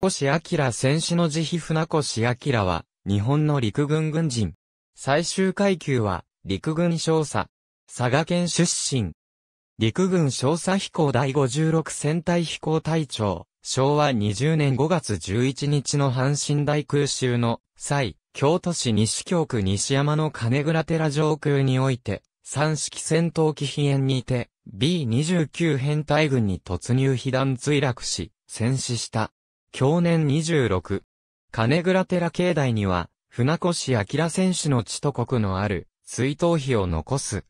越明戦士の慈悲船越明は、日本の陸軍軍人。最終階級は、陸軍少佐。佐賀県出身。陸軍少佐飛行第56戦隊飛行隊長。昭和20年5月11日の阪神大空襲の際、京都市西京区西山の金倉寺上空において、三式戦闘機飛炎にて、B29 編隊軍に突入被弾墜落し、戦死した。去年26。金倉寺境内には、船越明選手の地と国のある、追悼碑を残す。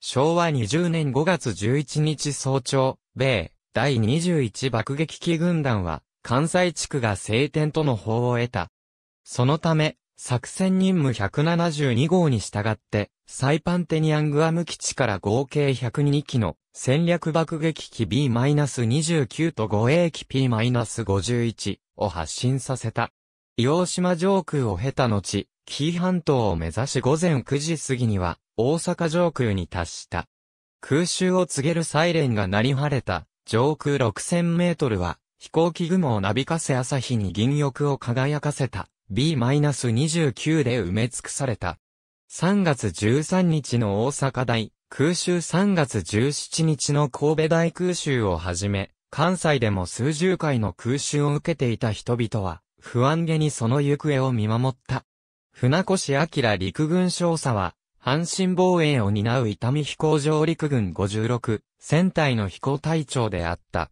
昭和20年5月11日早朝、米、第21爆撃機軍団は、関西地区が晴天との報を得た。そのため、作戦任務172号に従って、サイパンテニアングアム基地から合計102機の戦略爆撃機 B-29 と護衛機 P-51 を発進させた。洋黄島上空を経た後、紀伊半島を目指し午前9時過ぎには大阪上空に達した。空襲を告げるサイレンが鳴り晴れた上空6000メートルは飛行機雲をなびかせ朝日に銀翼を輝かせた B-29 で埋め尽くされた。3月13日の大阪大空襲3月17日の神戸大空襲をはじめ、関西でも数十回の空襲を受けていた人々は、不安げにその行方を見守った。船越明陸軍少佐は、阪神防衛を担う伊丹飛行場陸軍56、戦隊の飛行隊長であった。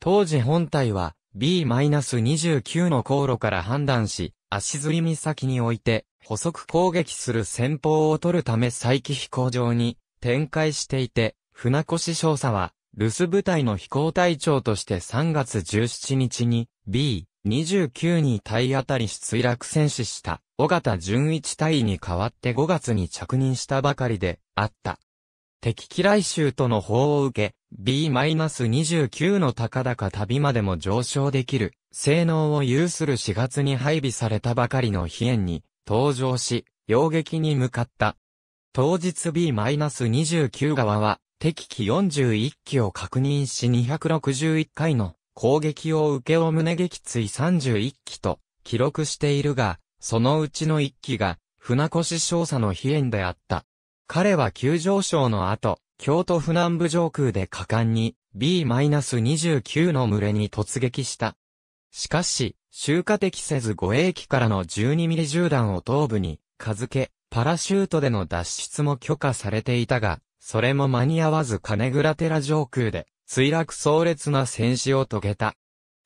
当時本隊は、B-29 の航路から判断し、足摺岬において、補足攻撃する戦法を取るため再起飛行場に展開していて、船越少佐は、留守部隊の飛行隊長として3月17日に、B29 に体当たりし墜落戦死した、尾形純一隊に代わって5月に着任したばかりであった。敵機来襲との法を受け、B-29 の高々旅までも上昇できる、性能を有する4月に配備されたばかりの飛燕に、登場し、洋撃に向かった。当日 B-29 側は、敵機41機を確認し261回の攻撃を受けを胸撃墜31機と記録しているが、そのうちの1機が船越少佐の飛燕であった。彼は急上昇の後、京都府南部上空で果敢に B-29 の群れに突撃した。しかし、集荷的せず護衛機からの12ミリ銃弾を頭部に、かづけ、パラシュートでの脱出も許可されていたが、それも間に合わず金倉寺上空で、墜落壮烈な戦死を遂げた。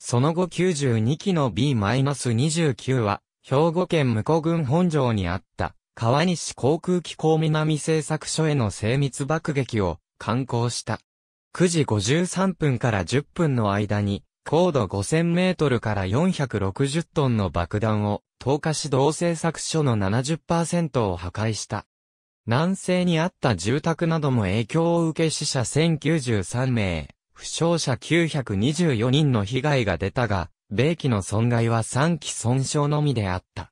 その後92機の B-29 は、兵庫県向古郡本城にあった、川西航空機構南製作所への精密爆撃を観光した。9時53分から10分の間に、高度5000メートルから460トンの爆弾を、投下し同製作所の70%を破壊した。南西にあった住宅なども影響を受け死者1093名、負傷者924人の被害が出たが、米機の損害は3機損傷のみであった。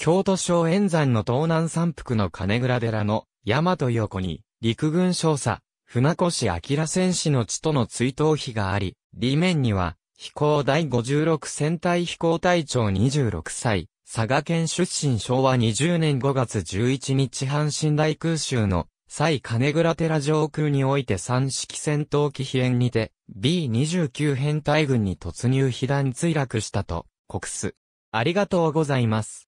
京都省炎山の東南山腹の金倉寺の山と横に陸軍少佐、船越明戦士の地との追悼碑があり、裏面には飛行第56戦隊飛行隊長26歳、佐賀県出身昭和20年5月11日阪神大空襲の際金倉寺上空において三式戦闘機飛炎にて B29 編隊軍に突入被弾墜落したと、国す。ありがとうございます。